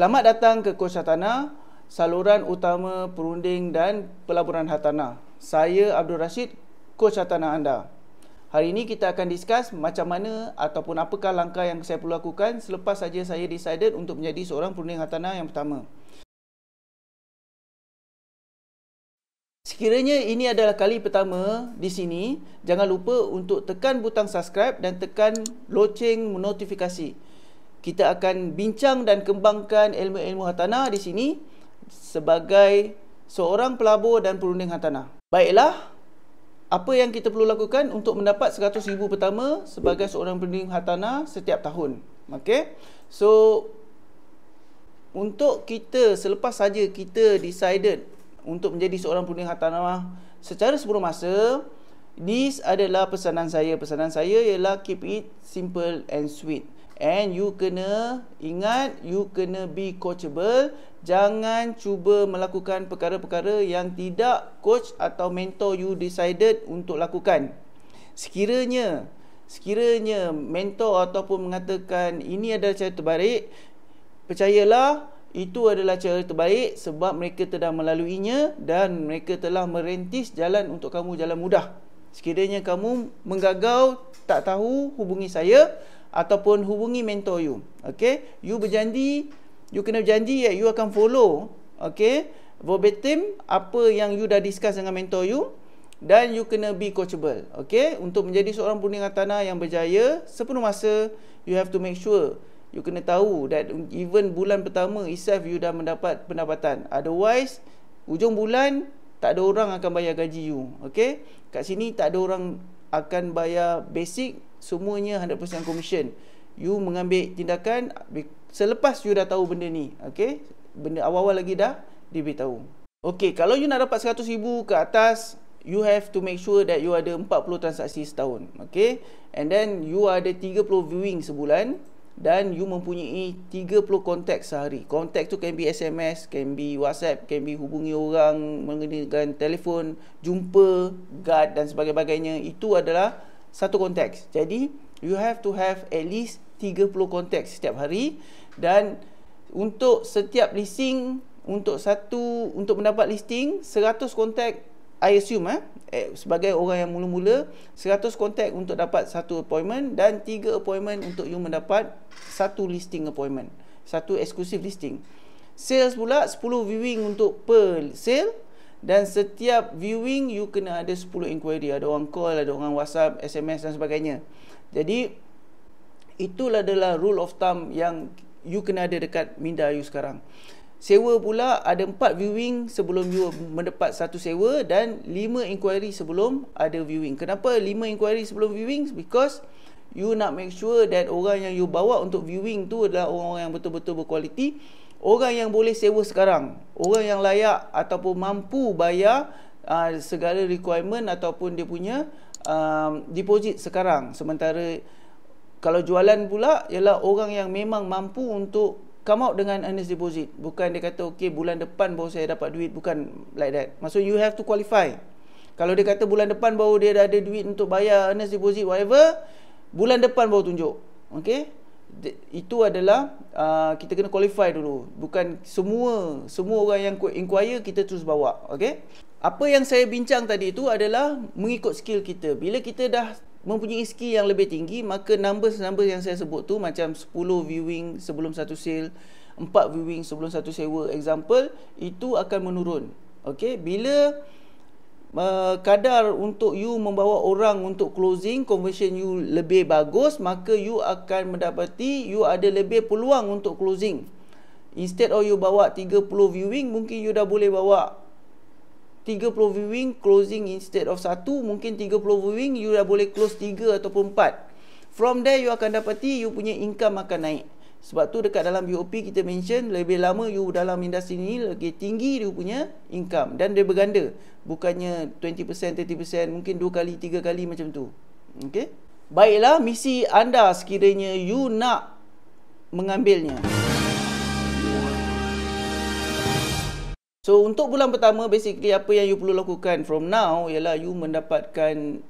Selamat datang ke Kos Hartanah, saluran utama perunding dan pelaburan hartanah. Saya Abdul Rashid, Kos Hartanah anda. Hari ini kita akan discuss macam mana ataupun apakah langkah yang saya perlu lakukan selepas saja saya decided untuk menjadi seorang perunding hartanah yang pertama. Sekiranya ini adalah kali pertama di sini, jangan lupa untuk tekan butang subscribe dan tekan loceng notifikasi kita akan bincang dan kembangkan ilmu-ilmu hatana di sini sebagai seorang pelabur dan perunding hatana. Baiklah, apa yang kita perlu lakukan untuk mendapat RM100,000 pertama sebagai seorang perunding hatana setiap tahun? Okay? So, untuk kita selepas saja kita decided untuk menjadi seorang perunding hatana secara sepenuh masa, this adalah pesanan saya. Pesanan saya ialah keep it simple and sweet. And you kena ingat, you kena be coachable. Jangan cuba melakukan perkara-perkara yang tidak coach atau mentor you decided untuk lakukan. Sekiranya, sekiranya mentor ataupun mengatakan ini adalah cara terbaik, percayalah itu adalah cara terbaik sebab mereka telah melaluinya dan mereka telah merintis jalan untuk kamu jalan mudah. Sekiranya kamu menggagau, tak tahu, hubungi saya ataupun hubungi mentor you okey you berjanji you kena janji ya you akan follow okey verbatim apa yang you dah discuss dengan mentor you dan you kena be coachable okey untuk menjadi seorang perundingan tanah yang berjaya sepenuh masa you have to make sure you kena tahu that even bulan pertama itself you dah mendapat pendapatan otherwise hujung bulan tak ada orang akan bayar gaji you okey kat sini tak ada orang akan bayar basic semuanya 100% commission you mengambil tindakan selepas you dah tahu benda ni okay? benda awal-awal lagi dah diberitahu Okay, kalau you nak dapat 100000 ke atas you have to make sure that you ada 40 transaksi setahun okay? and then you ada 30 viewing sebulan dan you mempunyai 30 kontak sehari kontak tu can be SMS can be WhatsApp can be hubungi orang menggunakan telefon jumpa guard dan sebagainya itu adalah satu konteks. Jadi you have to have at least 30 konteks setiap hari dan untuk setiap listing untuk satu untuk mendapat listing 100 konteks I assume eh, eh, sebagai orang yang mula-mula 100 kontak untuk dapat satu appointment dan tiga appointment untuk you mendapat satu listing appointment satu exclusive listing sales pula 10 viewing untuk per sale dan setiap viewing you kena ada 10 inquiry ada orang call ada orang whatsapp sms dan sebagainya jadi itulah adalah rule of thumb yang you kena ada dekat minda you sekarang sewa pula ada 4 viewing sebelum you mendapat satu sewa dan 5 inquiry sebelum ada viewing kenapa 5 inquiry sebelum viewing because you nak make sure that orang yang you bawa untuk viewing tu adalah orang-orang yang betul-betul berkualiti orang yang boleh sewa sekarang orang yang layak ataupun mampu bayar uh, segala requirement ataupun dia punya um, deposit sekarang sementara kalau jualan pula ialah orang yang memang mampu untuk come out dengan earnest deposit bukan dia kata okay bulan depan baru saya dapat duit bukan like that maksud you have to qualify kalau dia kata bulan depan baru dia ada duit untuk bayar earnest deposit whatever bulan depan baru tunjuk okay? itu adalah uh, kita kena qualify dulu bukan semua semua orang yang inquire kita terus bawa okey apa yang saya bincang tadi itu adalah mengikut skill kita bila kita dah mempunyai skill yang lebih tinggi maka numbers-numbers yang saya sebut tu macam 10 viewing sebelum satu sale 4 viewing sebelum satu sewa example itu akan menurun okey bila Eh, kadar untuk you membawa orang untuk closing conversion you lebih bagus maka you akan mendapati you ada lebih peluang untuk closing instead of you bawa 30 viewing mungkin you dah boleh bawa 30 viewing closing instead of 1 mungkin 30 viewing you dah boleh close 3 ataupun 4 from there you akan dapati you punya income akan naik sebab tu dekat dalam BOP kita mention lebih lama you dalam industri ni lebih tinggi dia punya income dan dia berganda. Bukannya 20%, 30%, mungkin 2 kali, 3 kali macam tu. Okey. Baiklah, misi anda sekiranya you nak mengambilnya. So untuk bulan pertama basically apa yang you perlu lakukan from now ialah you mendapatkan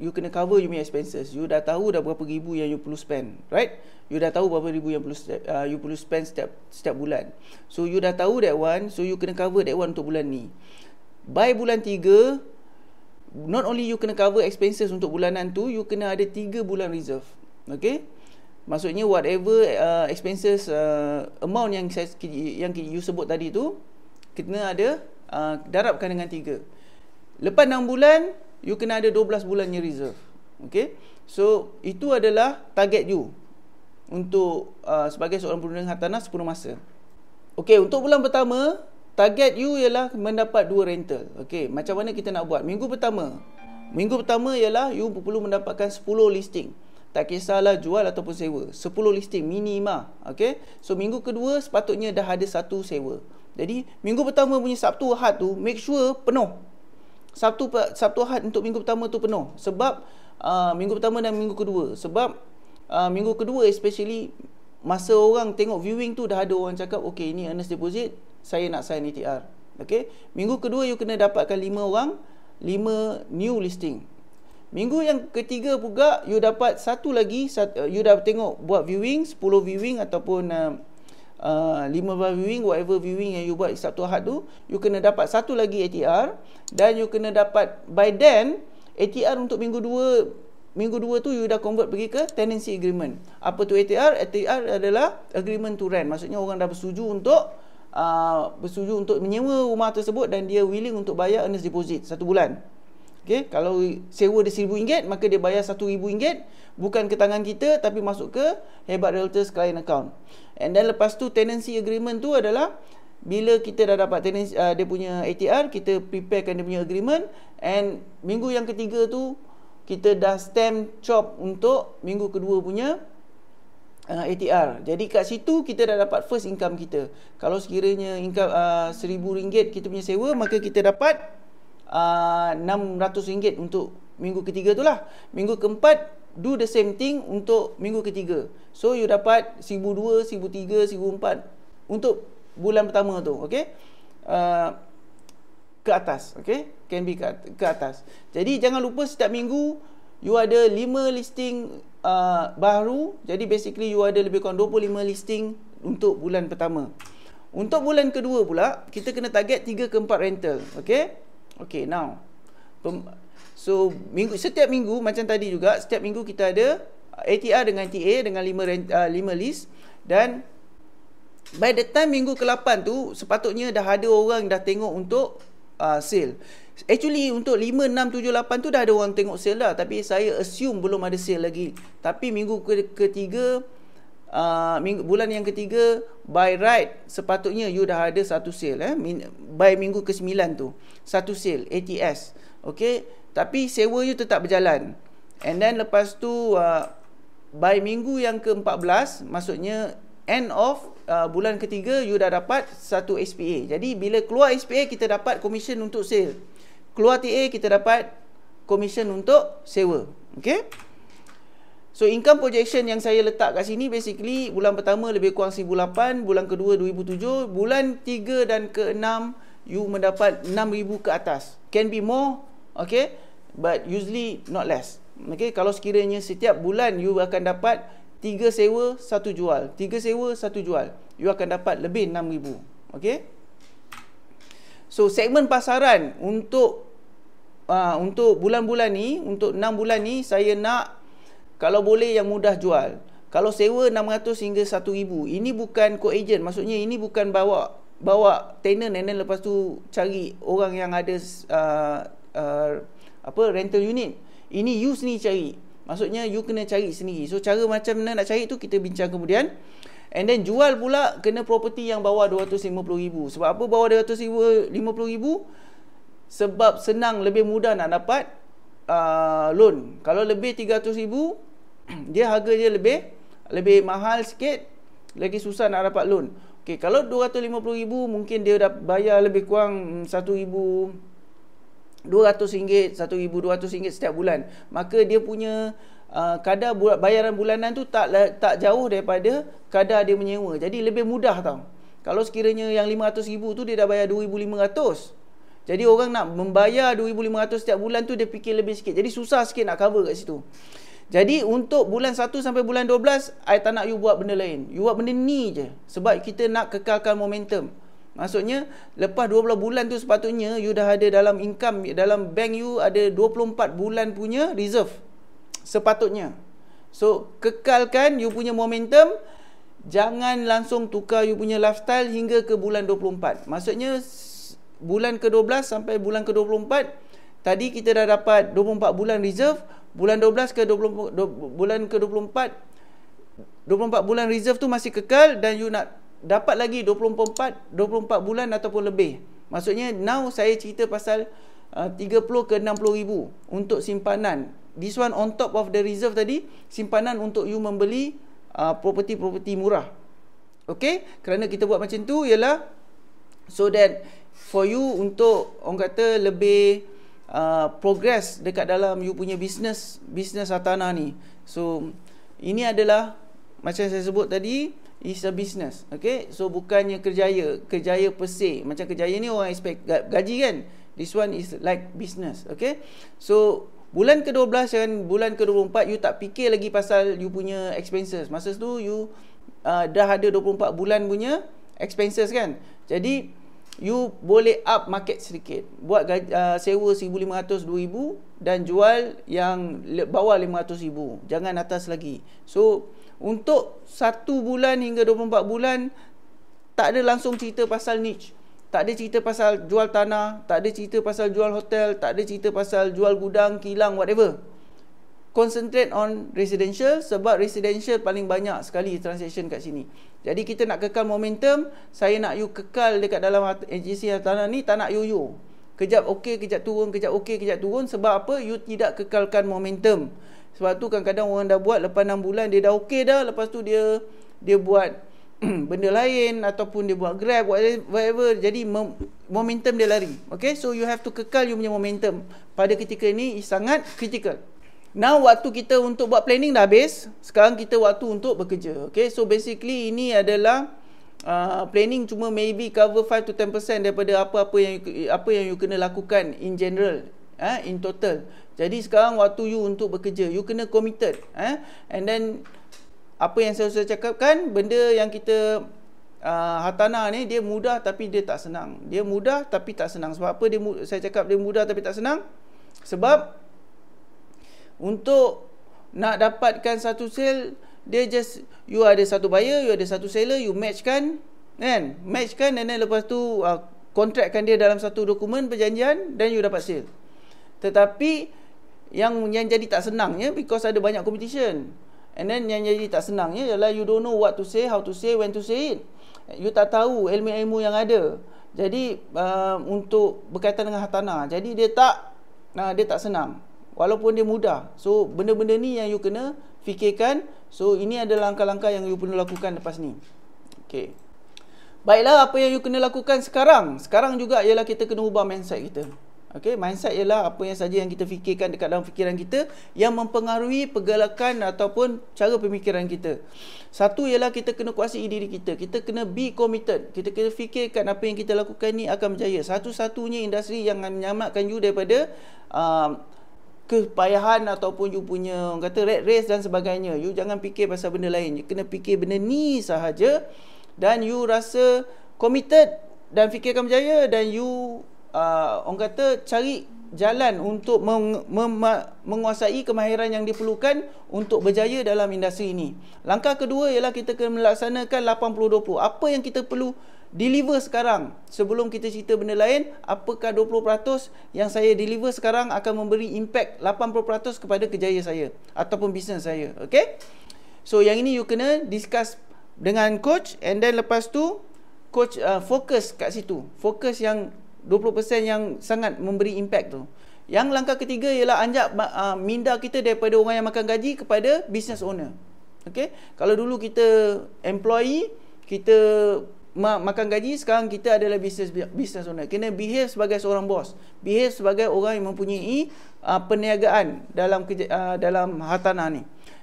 you kena cover you punya expenses you dah tahu dah berapa ribu yang you perlu spend right you dah tahu berapa ribu yang perlu uh, you perlu spend setiap setiap bulan so you dah tahu that one so you kena cover that one untuk bulan ni by bulan 3 not only you kena cover expenses untuk bulanan tu you kena ada 3 bulan reserve okay maksudnya whatever uh, expenses uh, amount yang saya yang you sebut tadi tu kena ada uh, darabkan dengan 3 lepas 6 bulan you kena ada 12 bulan bulannya reserve okey so itu adalah target you untuk uh, sebagai seorang perunding hartanah sepenuh masa okey untuk bulan pertama target you ialah mendapat dua rental okey macam mana kita nak buat minggu pertama minggu pertama ialah you perlu mendapatkan 10 listing tak kisahlah jual ataupun sewa 10 listing minima okey so minggu kedua sepatutnya dah ada satu sewa jadi minggu pertama punya Sabtu Ahad tu make sure penuh Sabtu Sabtu Ahad untuk minggu pertama tu penuh sebab uh, minggu pertama dan minggu kedua sebab uh, minggu kedua especially masa orang tengok viewing tu dah ada orang cakap okay ini earnest deposit saya nak sign ETR okay minggu kedua you kena dapatkan 5 orang 5 new listing minggu yang ketiga juga you dapat satu lagi you dah tengok buat viewing 10 viewing ataupun uh, Uh, lima uh, viewing whatever viewing yang you buat Sabtu Ahad tu you kena dapat satu lagi ATR dan you kena dapat by then ATR untuk minggu 2 minggu dua tu you dah convert pergi ke tenancy agreement apa tu ATR ATR adalah agreement to rent maksudnya orang dah bersetuju untuk uh, bersetuju untuk menyewa rumah tersebut dan dia willing untuk bayar earnest deposit satu bulan Okay, kalau sewa dia RM1,000 maka dia bayar RM1,000 bukan ke tangan kita tapi masuk ke Hebat Realtors client account and then lepas tu tenancy agreement tu adalah bila kita dah dapat tenancy, uh, dia punya ATR kita preparekan dia punya agreement and minggu yang ketiga tu kita dah stamp chop untuk minggu kedua punya uh, ATR jadi kat situ kita dah dapat first income kita kalau sekiranya income RM1,000 uh, kita punya sewa maka kita dapat RM1,000 Uh, RM600 ringgit untuk minggu ketiga tu lah minggu keempat do the same thing untuk minggu ketiga so you dapat RM1,200, RM1,300, RM1,400 untuk bulan pertama tu ok uh, ke atas ok can be ke atas jadi jangan lupa setiap minggu you ada 5 listing uh, baru jadi basically you ada lebih kurang 25 listing untuk bulan pertama untuk bulan kedua pula kita kena target 3 ke 4 rental okey Okay, now. So, minggu setiap minggu, macam tadi juga, setiap minggu kita ada ATR dengan TA dengan 5, uh, list. Dan by the time minggu ke-8 tu, sepatutnya dah ada orang dah tengok untuk uh, sale. Actually, untuk 5, 6, 7, 8 tu dah ada orang tengok sale dah. Tapi saya assume belum ada sale lagi. Tapi minggu ke- ketiga... Ah, minggu, bulan yang ketiga by right sepatutnya you dah ada satu sale eh Min, by minggu ke-9 tu satu sale ATS okey tapi sewa you tetap berjalan and then lepas tu uh, by minggu yang ke-14 maksudnya end of uh, bulan ketiga you dah dapat satu SPA jadi bila keluar SPA kita dapat komisen untuk sale keluar TA kita dapat komisen untuk sewa okey So income projection yang saya letak kat sini basically bulan pertama lebih kurang 1008, bulan kedua 2007, bulan 3 dan ke-6 you mendapat 6000 ke atas. Can be more, okay? But usually not less. Okay, kalau sekiranya setiap bulan you akan dapat 3 sewa 1 jual, 3 sewa 1 jual, you akan dapat lebih 6000. Okay? So segmen pasaran untuk uh, untuk bulan-bulan ni, untuk 6 bulan ni saya nak kalau boleh yang mudah jual kalau sewa 600 hingga 1000 ini bukan co-agent maksudnya ini bukan bawa bawa tenant and then lepas tu cari orang yang ada uh, uh, apa rental unit ini you sendiri cari maksudnya you kena cari sendiri so cara macam mana nak cari tu kita bincang kemudian and then jual pula kena property yang bawa 250000 sebab apa bawa 250000 sebab senang lebih mudah nak dapat uh, loan kalau lebih 300000 dia harga dia lebih lebih mahal sikit lagi susah nak dapat loan. Okey, kalau 250,000 mungkin dia dah bayar lebih kurang 1,000 hmm, 200 ringgit, 1,200 ringgit setiap bulan. Maka dia punya uh, kadar bayaran bulanan tu tak tak jauh daripada kadar dia menyewa. Jadi lebih mudah tau. Kalau sekiranya yang 500,000 tu dia dah bayar 2,500. Jadi orang nak membayar 2,500 setiap bulan tu dia fikir lebih sikit. Jadi susah sikit nak cover kat situ. Jadi untuk bulan 1 sampai bulan 12 saya tak nak you buat benda lain. You buat benda ni je sebab kita nak kekalkan momentum. Maksudnya lepas 12 bulan tu sepatutnya you dah ada dalam income dalam bank you ada 24 bulan punya reserve sepatutnya. So kekalkan you punya momentum jangan langsung tukar you punya lifestyle hingga ke bulan 24. Maksudnya bulan ke-12 sampai bulan ke-24 tadi kita dah dapat 24 bulan reserve bulan 12 ke 20, 20 bulan ke 24 24 bulan reserve tu masih kekal dan you nak dapat lagi 24 24 bulan ataupun lebih maksudnya now saya cerita pasal uh, 30 ke 60 ribu untuk simpanan this one on top of the reserve tadi simpanan untuk you membeli uh, property-property murah Okay, kerana kita buat macam tu ialah so that for you untuk orang kata lebih uh, progress dekat dalam you punya business business hartanah ni so ini adalah macam saya sebut tadi is a business okay so bukannya kerjaya kerjaya per se macam kerjaya ni orang expect gaji kan this one is like business okay so bulan ke-12 dan bulan ke-24 you tak fikir lagi pasal you punya expenses masa tu you uh, dah ada 24 bulan punya expenses kan jadi you boleh up market sedikit buat uh, sewa 1500 2000 dan jual yang bawah 500000 jangan atas lagi so untuk 1 bulan hingga 24 bulan tak ada langsung cerita pasal niche tak ada cerita pasal jual tanah tak ada cerita pasal jual hotel tak ada cerita pasal jual gudang kilang whatever concentrate on residential sebab residential paling banyak sekali transaction kat sini. Jadi kita nak kekal momentum, saya nak you kekal dekat dalam NGC tanah ni tak nak yoyo. Kejap okey, kejap turun, kejap okey, kejap turun sebab apa? You tidak kekalkan momentum. Sebab tu kadang-kadang orang dah buat lepas 6 bulan dia dah okey dah, lepas tu dia dia buat benda lain ataupun dia buat grab whatever jadi momentum dia lari okay so you have to kekal you punya momentum pada ketika ini sangat critical Now waktu kita untuk buat planning dah habis Sekarang kita waktu untuk bekerja okay? So basically ini adalah uh, Planning cuma maybe cover 5 to 10% Daripada apa-apa yang apa yang you kena lakukan in general eh? In total Jadi sekarang waktu you untuk bekerja You kena committed eh? And then Apa yang saya sudah cakapkan Benda yang kita uh, Hatana ni dia mudah tapi dia tak senang Dia mudah tapi tak senang Sebab apa dia, saya cakap dia mudah tapi tak senang Sebab untuk nak dapatkan satu sale dia just you ada satu buyer, you ada satu seller, you match kan? Kan? Match kan dan lepas tu uh, kontrakkan dia dalam satu dokumen perjanjian dan you dapat sale. Tetapi yang yang jadi tak senangnya because ada banyak competition. And then yang jadi tak senangnya ialah you don't know what to say, how to say, when to say it. You tak tahu ilmu-ilmu yang ada. Jadi uh, untuk berkaitan dengan hartanah, jadi dia tak uh, dia tak senang walaupun dia mudah so benda-benda ni yang you kena fikirkan so ini adalah langkah-langkah yang you perlu lakukan lepas ni okay. baiklah apa yang you kena lakukan sekarang sekarang juga ialah kita kena ubah mindset kita okay? mindset ialah apa yang saja yang kita fikirkan dekat dalam fikiran kita yang mempengaruhi pergerakan ataupun cara pemikiran kita satu ialah kita kena kuasai diri kita kita kena be committed kita kena fikirkan apa yang kita lakukan ni akan berjaya satu-satunya industri yang menyelamatkan you daripada uh, kepayahan ataupun you punya kata red race dan sebagainya you jangan fikir pasal benda lain you kena fikir benda ni sahaja dan you rasa committed dan fikirkan berjaya dan you uh, orang kata cari jalan untuk meng, mem, menguasai kemahiran yang diperlukan untuk berjaya dalam industri ini. Langkah kedua ialah kita kena melaksanakan 80-20. Apa yang kita perlu deliver sekarang sebelum kita cerita benda lain apakah 20% yang saya deliver sekarang akan memberi impact 80% kepada kejaya saya ataupun bisnes saya okey so yang ini you kena discuss dengan coach and then lepas tu coach uh, fokus kat situ fokus yang 20% yang sangat memberi impact tu yang langkah ketiga ialah anjak uh, minda kita daripada orang yang makan gaji kepada business owner okey kalau dulu kita employee kita makan gaji sekarang kita adalah bisnes bisnes owner kena behave sebagai seorang bos behave sebagai orang yang mempunyai uh, perniagaan dalam uh, dalam hartanah ni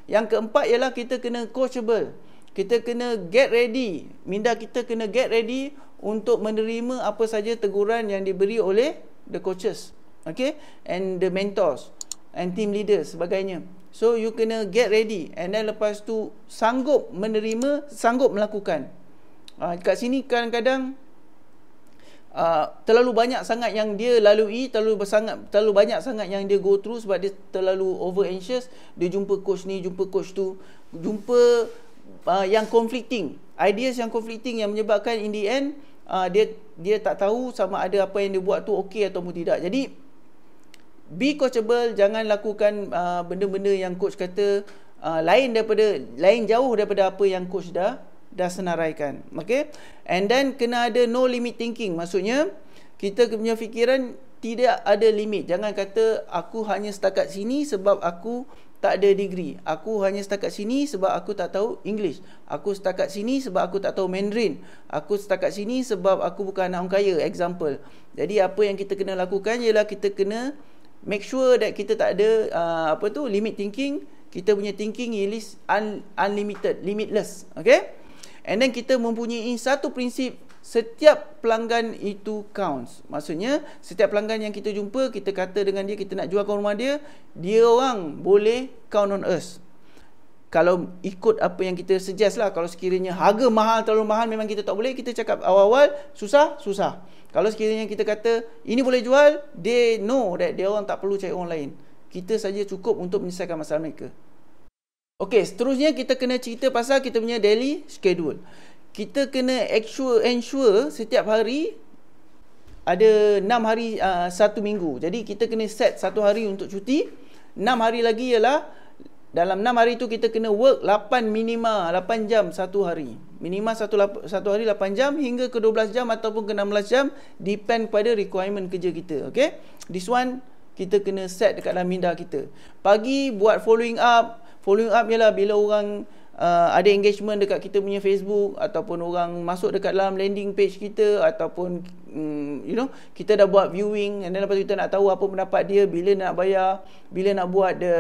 yang keempat ialah kita kena coachable kita kena get ready minda kita kena get ready untuk menerima apa saja teguran yang diberi oleh the coaches okay and the mentors and team leaders sebagainya so you kena get ready and then lepas tu sanggup menerima sanggup melakukan Ah dekat sini kadang-kadang Uh, terlalu banyak sangat yang dia lalui terlalu sangat terlalu banyak sangat yang dia go through sebab dia terlalu over anxious dia jumpa coach ni jumpa coach tu jumpa uh, yang conflicting ideas yang conflicting yang menyebabkan in the end uh, dia dia tak tahu sama ada apa yang dia buat tu okey atau tidak jadi be coachable jangan lakukan uh, benda-benda yang coach kata uh, lain daripada lain jauh daripada apa yang coach dah dah senaraikan okay? and then kena ada no limit thinking maksudnya kita punya fikiran tidak ada limit jangan kata aku hanya setakat sini sebab aku tak ada degree aku hanya setakat sini sebab aku tak tahu english aku setakat sini sebab aku tak tahu mandarin aku setakat sini sebab aku bukan anak orang kaya example jadi apa yang kita kena lakukan ialah kita kena make sure that kita tak ada uh, apa tu limit thinking kita punya thinking is un- unlimited limitless okay? And then kita mempunyai satu prinsip setiap pelanggan itu counts. Maksudnya setiap pelanggan yang kita jumpa, kita kata dengan dia kita nak jualkan rumah dia, dia orang boleh count on us. Kalau ikut apa yang kita suggest lah Kalau sekiranya harga mahal terlalu mahal Memang kita tak boleh Kita cakap awal-awal Susah? Susah Kalau sekiranya kita kata Ini boleh jual They know that Dia orang tak perlu cari orang lain Kita saja cukup untuk menyelesaikan masalah mereka Okey, seterusnya kita kena cerita pasal kita punya daily schedule. Kita kena actual ensure setiap hari ada 6 hari uh, 1 minggu. Jadi kita kena set 1 hari untuk cuti. 6 hari lagi ialah dalam 6 hari tu kita kena work 8 minima 8 jam 1 hari. Minima 1 1 hari 8 jam hingga ke 12 jam ataupun ke 16 jam depend pada requirement kerja kita. Okey. This one kita kena set dekat dalam minda kita. Pagi buat following up, following up ialah bila orang uh, ada engagement dekat kita punya Facebook ataupun orang masuk dekat dalam landing page kita ataupun um, you know kita dah buat viewing and then lepas tu kita nak tahu apa pendapat dia bila nak bayar bila nak buat the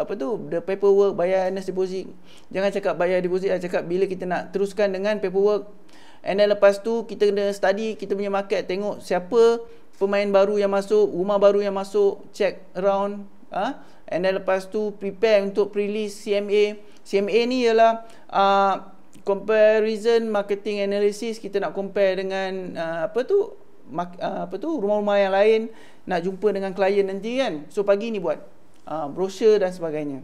apa tu the paperwork bayar earnest deposit jangan cakap bayar deposit lah cakap bila kita nak teruskan dengan paperwork and then lepas tu kita kena study kita punya market tengok siapa pemain baru yang masuk rumah baru yang masuk check around ha? and then lepas tu prepare untuk pre-release CMA CMA ni ialah uh, comparison marketing analysis kita nak compare dengan uh, apa tu mak, uh, apa tu rumah-rumah yang lain nak jumpa dengan klien nanti kan so pagi ni buat uh, brosur dan sebagainya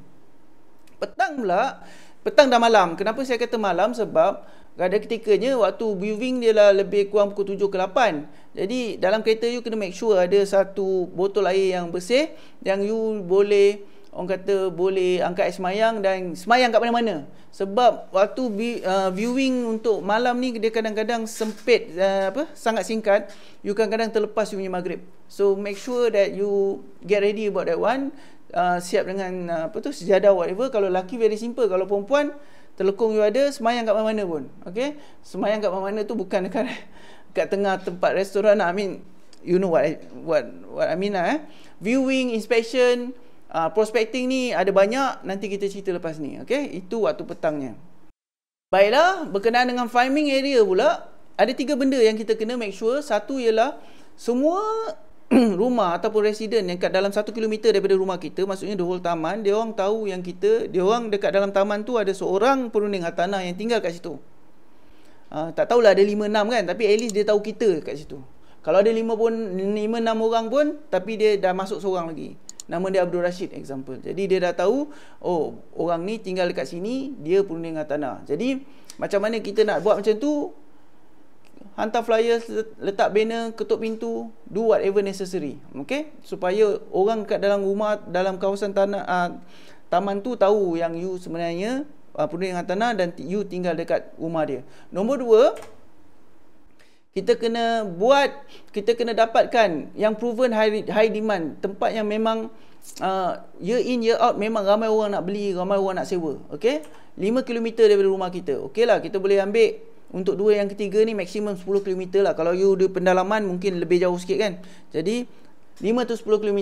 petang pula petang dah malam kenapa saya kata malam sebab ada ketikanya waktu viewing dia lah lebih kurang pukul 7 ke 8 jadi dalam kereta you kena make sure ada satu botol air yang bersih yang you boleh orang kata boleh angkat air semayang dan semayang kat mana-mana sebab waktu uh, viewing untuk malam ni dia kadang-kadang sempit uh, apa sangat singkat you kadang-kadang terlepas you punya maghrib so make sure that you get ready about that one Uh, siap dengan uh, apa tu sejadah whatever kalau laki very simple kalau perempuan terlekung you ada semayang kat mana-mana pun okey semayang kat mana-mana tu bukan dekat dekat tengah tempat restoran lah. I mean you know what I, what what I mean lah eh viewing inspection uh, prospecting ni ada banyak nanti kita cerita lepas ni okey itu waktu petangnya baiklah berkenaan dengan farming area pula ada tiga benda yang kita kena make sure satu ialah semua rumah ataupun residen yang kat dalam 1 km daripada rumah kita maksudnya the whole taman dia orang tahu yang kita dia orang dekat dalam taman tu ada seorang perunding hartanah yang tinggal kat situ uh, tak tahulah ada 5 6 kan tapi at least dia tahu kita kat situ kalau ada 5 pun 5 6 orang pun tapi dia dah masuk seorang lagi nama dia Abdul Rashid example jadi dia dah tahu oh orang ni tinggal dekat sini dia perunding hartanah jadi macam mana kita nak buat macam tu hantar flyers letak banner ketuk pintu do whatever necessary okay? supaya orang kat dalam rumah dalam kawasan tanah uh, taman tu tahu yang you sebenarnya uh, ah, penduduk yang tanah dan you tinggal dekat rumah dia nombor dua kita kena buat kita kena dapatkan yang proven high, high demand tempat yang memang uh, year in year out memang ramai orang nak beli ramai orang nak sewa okay? 5 km daripada rumah kita okey lah kita boleh ambil untuk dua yang ketiga ni maksimum 10 km lah kalau you di pendalaman mungkin lebih jauh sikit kan jadi 5 tu 10 km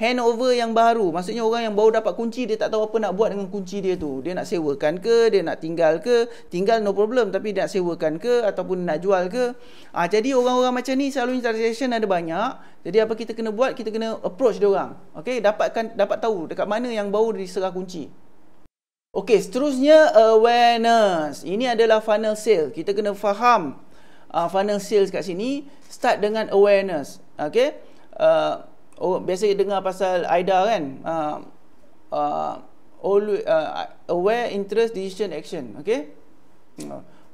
handover yang baru maksudnya orang yang baru dapat kunci dia tak tahu apa nak buat dengan kunci dia tu dia nak sewakan ke dia nak tinggal ke tinggal no problem tapi dia nak sewakan ke ataupun nak jual ke ha, jadi orang-orang macam ni selalunya transaction ada banyak jadi apa kita kena buat kita kena approach dia orang okey dapatkan dapat tahu dekat mana yang baru diserah kunci Okey, seterusnya awareness. Ini adalah final sale. Kita kena faham uh, ah, final sales kat sini start dengan awareness. Okey. Uh, oh, biasa dengar pasal AIDA kan? Uh, uh, always, uh, aware, interest, decision, action. Okey.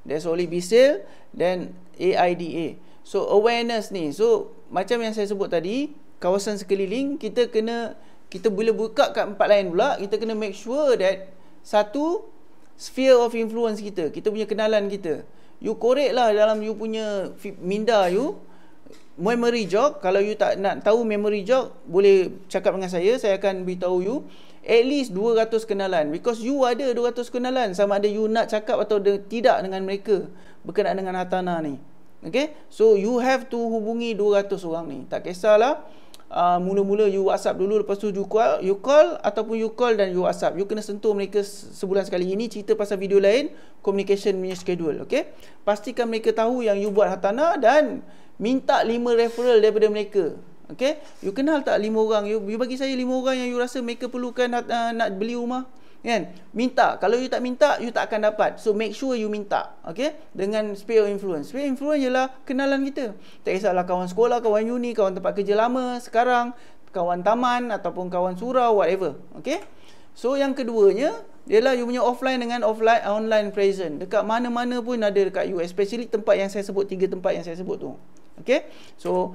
There's only be sale then AIDA. So awareness ni. So macam yang saya sebut tadi, kawasan sekeliling kita kena kita boleh buka kat empat lain pula kita kena make sure that satu sphere of influence kita kita punya kenalan kita you correct lah dalam you punya minda you memory jog kalau you tak nak tahu memory jog boleh cakap dengan saya saya akan beritahu you at least 200 kenalan because you ada 200 kenalan sama ada you nak cakap atau de- tidak dengan mereka berkenaan dengan hatana ni okay so you have to hubungi 200 orang ni tak kisahlah uh, mula-mula you WhatsApp dulu lepas tu you call you call ataupun you call dan you WhatsApp you kena sentuh mereka sebulan sekali ini cerita pasal video lain communication punya schedule okay? pastikan mereka tahu yang you buat hatana dan minta 5 referral daripada mereka okay? you kenal tak 5 orang you, you bagi saya 5 orang yang you rasa mereka perlukan uh, nak beli rumah kan minta kalau you tak minta you tak akan dapat so make sure you minta okey dengan sphere of influence sphere of influence ialah kenalan kita tak kisahlah kawan sekolah kawan uni kawan tempat kerja lama sekarang kawan taman ataupun kawan surau whatever okey so yang keduanya ialah you punya offline dengan offline online present dekat mana-mana pun ada dekat you especially tempat yang saya sebut tiga tempat yang saya sebut tu okey so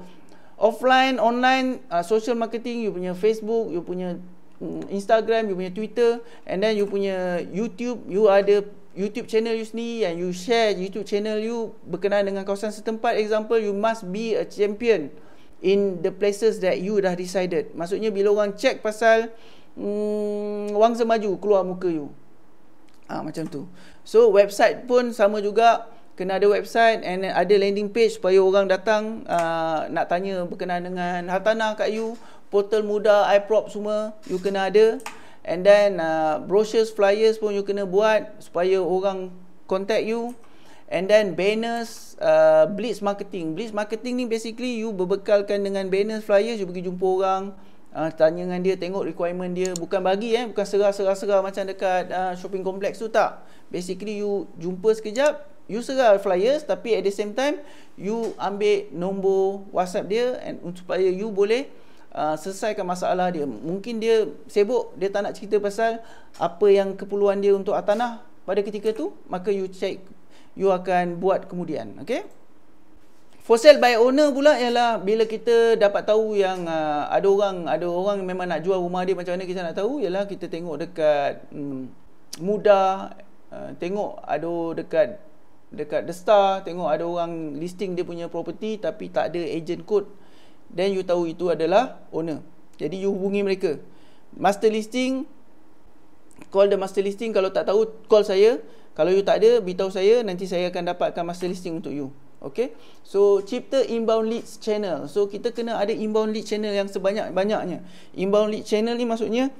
offline online uh, social marketing you punya Facebook you punya Mm, Instagram, you punya Twitter and then you punya YouTube, you ada YouTube channel you sendiri and you share YouTube channel you berkenaan dengan kawasan setempat example you must be a champion in the places that you dah decided maksudnya bila orang check pasal mm, wang semaju keluar muka you ha, macam tu so website pun sama juga kena ada website and ada landing page supaya orang datang uh, nak tanya berkenaan dengan hartanah kat you portal muda iprop semua you kena ada and then uh, brochures flyers pun you kena buat supaya orang contact you and then banners uh, blitz marketing blitz marketing ni basically you berbekalkan dengan banners flyers you pergi jumpa orang uh, tanya dengan dia tengok requirement dia bukan bagi eh bukan serah-serah-serah macam dekat uh, shopping complex tu tak basically you jumpa sekejap you serah flyers tapi at the same time you ambil nombor whatsapp dia and supaya you boleh Uh, selesaikan masalah dia mungkin dia sibuk dia tak nak cerita pasal apa yang keperluan dia untuk atanah pada ketika tu maka you check you akan buat kemudian okey for sale by owner pula ialah bila kita dapat tahu yang uh, ada orang ada orang memang nak jual rumah dia macam mana kita nak tahu ialah kita tengok dekat hmm, mudah uh, tengok ada dekat dekat the star tengok ada orang listing dia punya property tapi tak ada agent code then you tahu itu adalah owner jadi you hubungi mereka master listing call the master listing kalau tak tahu call saya kalau you tak ada beritahu saya nanti saya akan dapatkan master listing untuk you Okay, so cipta inbound leads channel So kita kena ada inbound lead channel yang sebanyak-banyaknya Inbound lead channel ni maksudnya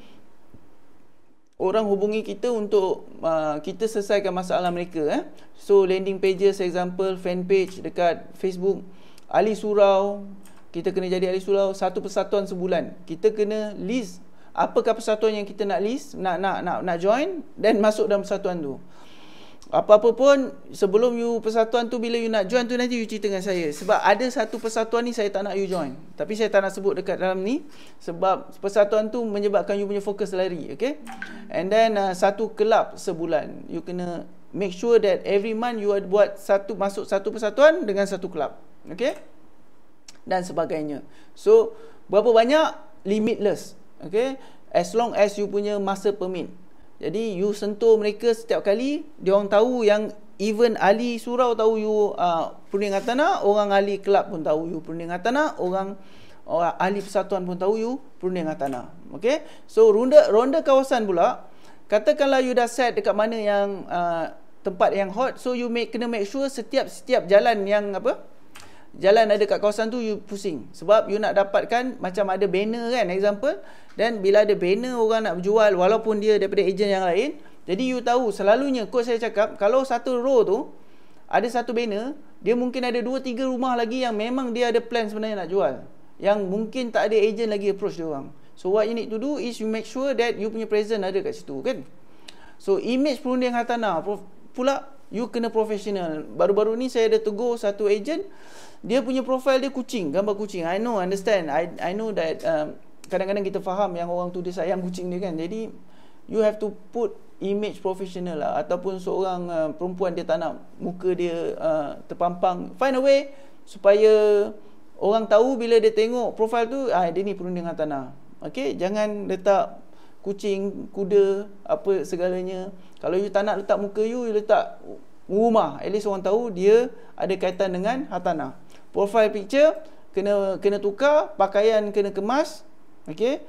Orang hubungi kita untuk uh, kita selesaikan masalah mereka eh. So landing pages, example, fan page dekat Facebook Ali Surau, kita kena jadi ahli surau satu persatuan sebulan kita kena list apakah persatuan yang kita nak list nak nak nak nak join dan masuk dalam persatuan tu apa-apa pun sebelum you persatuan tu bila you nak join tu nanti you cerita dengan saya sebab ada satu persatuan ni saya tak nak you join tapi saya tak nak sebut dekat dalam ni sebab persatuan tu menyebabkan you punya fokus lari okey and then uh, satu kelab sebulan you kena make sure that every month you ada buat satu masuk satu persatuan dengan satu kelab okey dan sebagainya. So, berapa banyak? Limitless. Okay? As long as you punya masa permit. Jadi, you sentuh mereka setiap kali, dia orang tahu yang even ahli surau tahu you uh, ah, perunding atana, orang ahli kelab pun tahu you perunding atana, orang orang ahli persatuan pun tahu you perunding atana. Okay? So, ronda, ronda kawasan pula, katakanlah you dah set dekat mana yang uh, tempat yang hot so you make kena make sure setiap setiap jalan yang apa uh, jalan ada kat kawasan tu you pusing sebab you nak dapatkan macam ada banner kan example dan bila ada banner orang nak jual walaupun dia daripada ejen yang lain jadi you tahu selalunya kot saya cakap kalau satu row tu ada satu banner dia mungkin ada dua tiga rumah lagi yang memang dia ada plan sebenarnya nak jual yang mungkin tak ada ejen lagi approach dia orang so what you need to do is you make sure that you punya present ada kat situ kan so image perunding hartanah pula you kena professional baru-baru ni saya ada tegur satu ejen dia punya profil dia kucing gambar kucing i know understand i i know that um, kadang-kadang um, kita faham yang orang tu dia sayang kucing dia kan jadi you have to put image professional lah ataupun seorang uh, perempuan dia tak nak muka dia uh, terpampang find a way supaya orang tahu bila dia tengok profil tu ah dia ni perlu dengan tanah okey jangan letak kucing kuda apa segalanya kalau you tak nak letak muka you, you letak rumah at least orang tahu dia ada kaitan dengan hartanah profile picture kena kena tukar pakaian kena kemas okey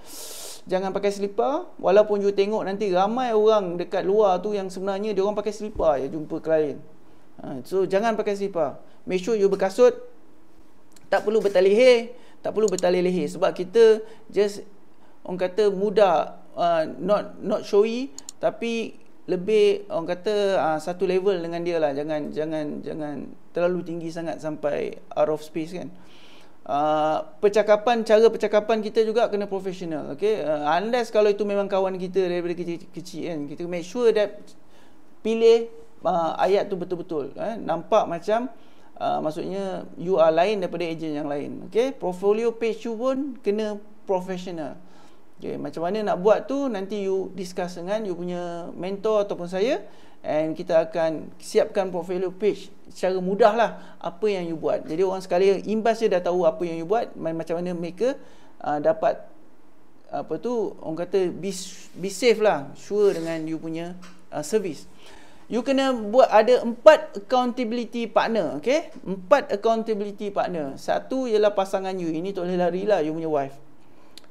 jangan pakai selipar walaupun you tengok nanti ramai orang dekat luar tu yang sebenarnya dia orang pakai selipar je jumpa klien ha, so jangan pakai selipar make sure you berkasut tak perlu bertali leher tak perlu bertali leher sebab kita just orang kata mudah uh, not not showy tapi lebih orang kata uh, satu level dengan dia lah jangan jangan jangan terlalu tinggi sangat sampai out of space kan uh, percakapan cara percakapan kita juga kena profesional okay uh, unless kalau itu memang kawan kita daripada kecil kecil kan kita make sure that pilih uh, ayat tu betul betul eh? nampak macam uh, maksudnya you are lain daripada ejen yang lain okay portfolio page you pun kena professional Okay, macam mana nak buat tu nanti you discuss dengan you punya mentor ataupun saya and kita akan siapkan portfolio page secara mudah lah apa yang you buat jadi orang sekali imbas je dah tahu apa yang you buat macam mana mereka uh, dapat apa tu orang kata be, be safe lah sure dengan you punya uh, service you kena buat ada empat accountability partner okay? empat accountability partner satu ialah pasangan you ini tu adalah Rila you punya wife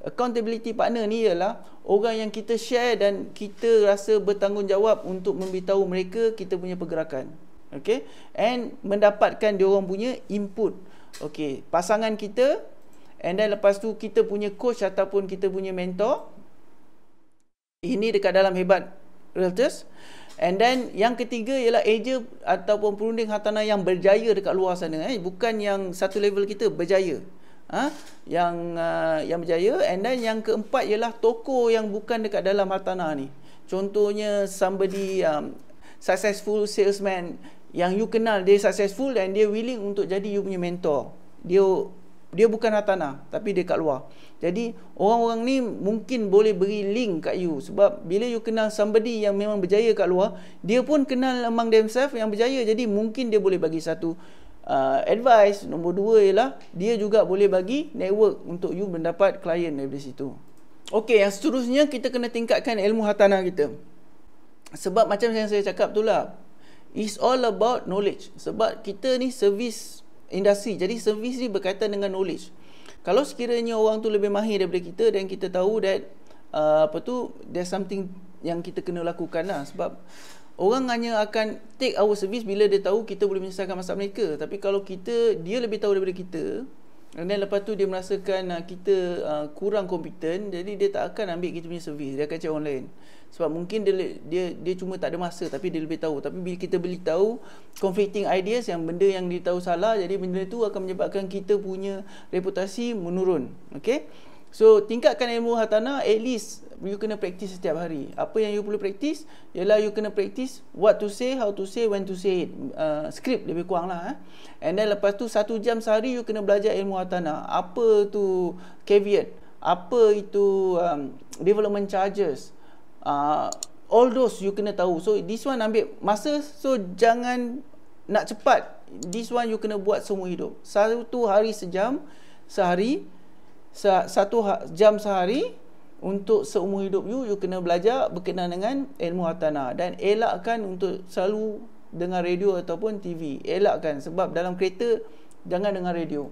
accountability partner ni ialah orang yang kita share dan kita rasa bertanggungjawab untuk memberitahu mereka kita punya pergerakan okay and mendapatkan dia orang punya input okay pasangan kita and then lepas tu kita punya coach ataupun kita punya mentor ini dekat dalam hebat realtors and then yang ketiga ialah agent ataupun perunding hartanah yang berjaya dekat luar sana eh bukan yang satu level kita berjaya ha? yang uh, yang berjaya and then yang keempat ialah toko yang bukan dekat dalam hartanah ni contohnya somebody um, successful salesman yang you kenal dia successful dan dia willing untuk jadi you punya mentor dia dia bukan hartanah tapi dia kat luar jadi orang-orang ni mungkin boleh beri link kat you sebab bila you kenal somebody yang memang berjaya kat luar dia pun kenal among themselves yang berjaya jadi mungkin dia boleh bagi satu uh, advice nombor dua ialah dia juga boleh bagi network untuk you mendapat klien dari situ. Okey, yang seterusnya kita kena tingkatkan ilmu hatana kita. Sebab macam yang saya cakap tu lah, it's all about knowledge. Sebab kita ni service industri, jadi service ni berkaitan dengan knowledge. Kalau sekiranya orang tu lebih mahir daripada kita dan kita tahu that uh, apa tu, there's something yang kita kena lakukan lah sebab Orang hanya akan take our service bila dia tahu kita boleh menyelesaikan masalah mereka. Tapi kalau kita dia lebih tahu daripada kita, dan lepas tu dia merasakan uh, kita uh, kurang kompeten, jadi dia tak akan ambil kita punya service. Dia akan cari orang lain. Sebab mungkin dia dia dia cuma tak ada masa tapi dia lebih tahu. Tapi bila kita beli tahu conflicting ideas yang benda yang dia tahu salah, jadi benda tu akan menyebabkan kita punya reputasi menurun. Okay? So tingkatkan ilmu hartanah at least you kena praktis setiap hari. Apa yang you perlu praktis? ialah you kena praktis what to say, how to say, when to say it. Uh, script lebih kurang lah. Eh. And then lepas tu satu jam sehari you kena belajar ilmu hartanah. Apa tu caveat? Apa itu um, development charges? Uh, all those you kena tahu. So this one ambil masa. So jangan nak cepat. This one you kena buat semua hidup. Satu hari sejam, sehari satu ha-, jam sehari untuk seumur hidup you you kena belajar berkenaan dengan ilmu hartanah dan elakkan untuk selalu dengar radio ataupun TV elakkan sebab dalam kereta jangan dengar radio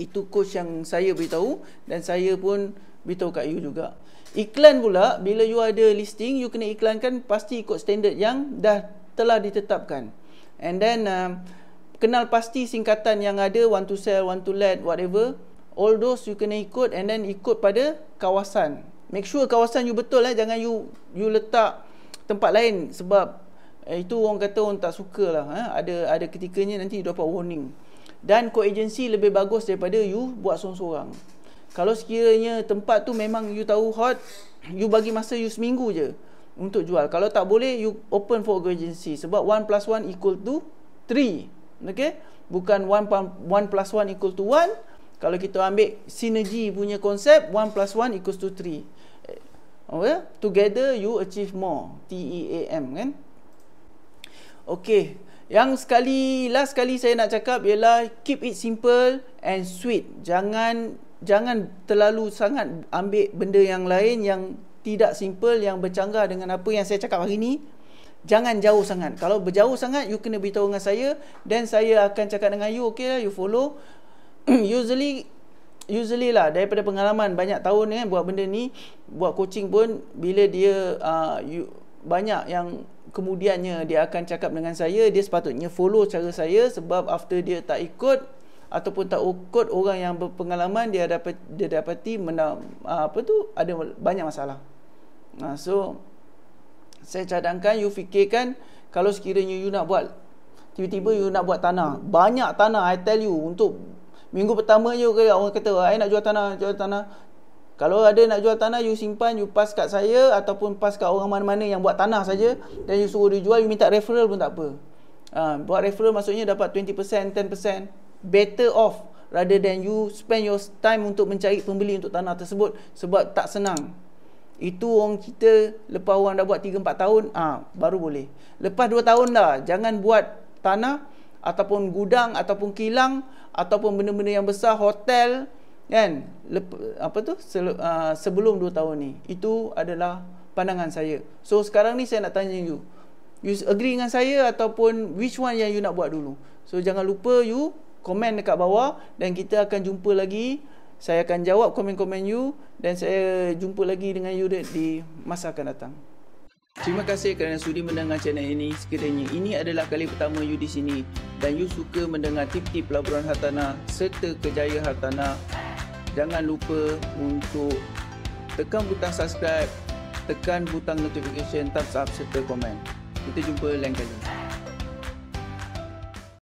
itu coach yang saya beritahu dan saya pun beritahu kat you juga iklan pula bila you ada listing you kena iklankan pasti ikut standard yang dah telah ditetapkan and then uh, kenal pasti singkatan yang ada want to sell want to let whatever all those you kena ikut and then ikut pada kawasan make sure kawasan you betul lah jangan you you letak tempat lain sebab eh, itu orang kata orang tak suka lah eh. ada, ada ketikanya nanti you dapat warning dan co-agency lebih bagus daripada you buat sorang-sorang kalau sekiranya tempat tu memang you tahu hot you bagi masa you seminggu je untuk jual kalau tak boleh you open for co-agency sebab 1 plus 1 equal to 3 okay? bukan 1 plus 1 equal to 1 kalau kita ambil sinergi punya konsep 1 plus 1 equals to 3 okay? Eh, together you achieve more T-E-A-M kan Okay, yang sekali last sekali saya nak cakap ialah keep it simple and sweet jangan jangan terlalu sangat ambil benda yang lain yang tidak simple yang bercanggah dengan apa yang saya cakap hari ni jangan jauh sangat kalau berjauh sangat you kena beritahu dengan saya then saya akan cakap dengan you okay lah you follow usually usually lah daripada pengalaman banyak tahun kan buat benda ni buat coaching pun bila dia uh, you, banyak yang kemudiannya dia akan cakap dengan saya dia sepatutnya follow cara saya sebab after dia tak ikut ataupun tak ikut orang yang berpengalaman dia dapat dia dapati mena, uh, apa tu ada banyak masalah uh, so saya cadangkan you fikirkan kalau sekiranya you nak buat tiba-tiba you nak buat tanah banyak tanah I tell you untuk Minggu pertama je okay, orang kata saya ah, nak jual tanah, jual tanah. Kalau ada nak jual tanah, you simpan, you pass kat saya ataupun pass kat orang mana-mana yang buat tanah saja dan you suruh dia jual, you minta referral pun tak apa. Ha, buat referral maksudnya dapat 20%, 10%. Better off rather than you spend your time untuk mencari pembeli untuk tanah tersebut sebab tak senang. Itu orang kita lepas orang dah buat 3-4 tahun, ha, baru boleh. Lepas 2 tahun dah, jangan buat tanah, ataupun gudang ataupun kilang ataupun benda-benda yang besar hotel kan Lep, apa tu Se, uh, sebelum 2 tahun ni itu adalah pandangan saya so sekarang ni saya nak tanya you you agree dengan saya ataupun which one yang you nak buat dulu so jangan lupa you komen dekat bawah dan kita akan jumpa lagi saya akan jawab komen-komen you dan saya jumpa lagi dengan you di masa akan datang Terima kasih kerana sudi mendengar channel ini. Sekiranya ini adalah kali pertama you di sini dan you suka mendengar tip-tip pelaburan hartanah serta kejayaan hartanah, jangan lupa untuk tekan butang subscribe, tekan butang notification, thumbs up serta komen. Kita jumpa lain kali.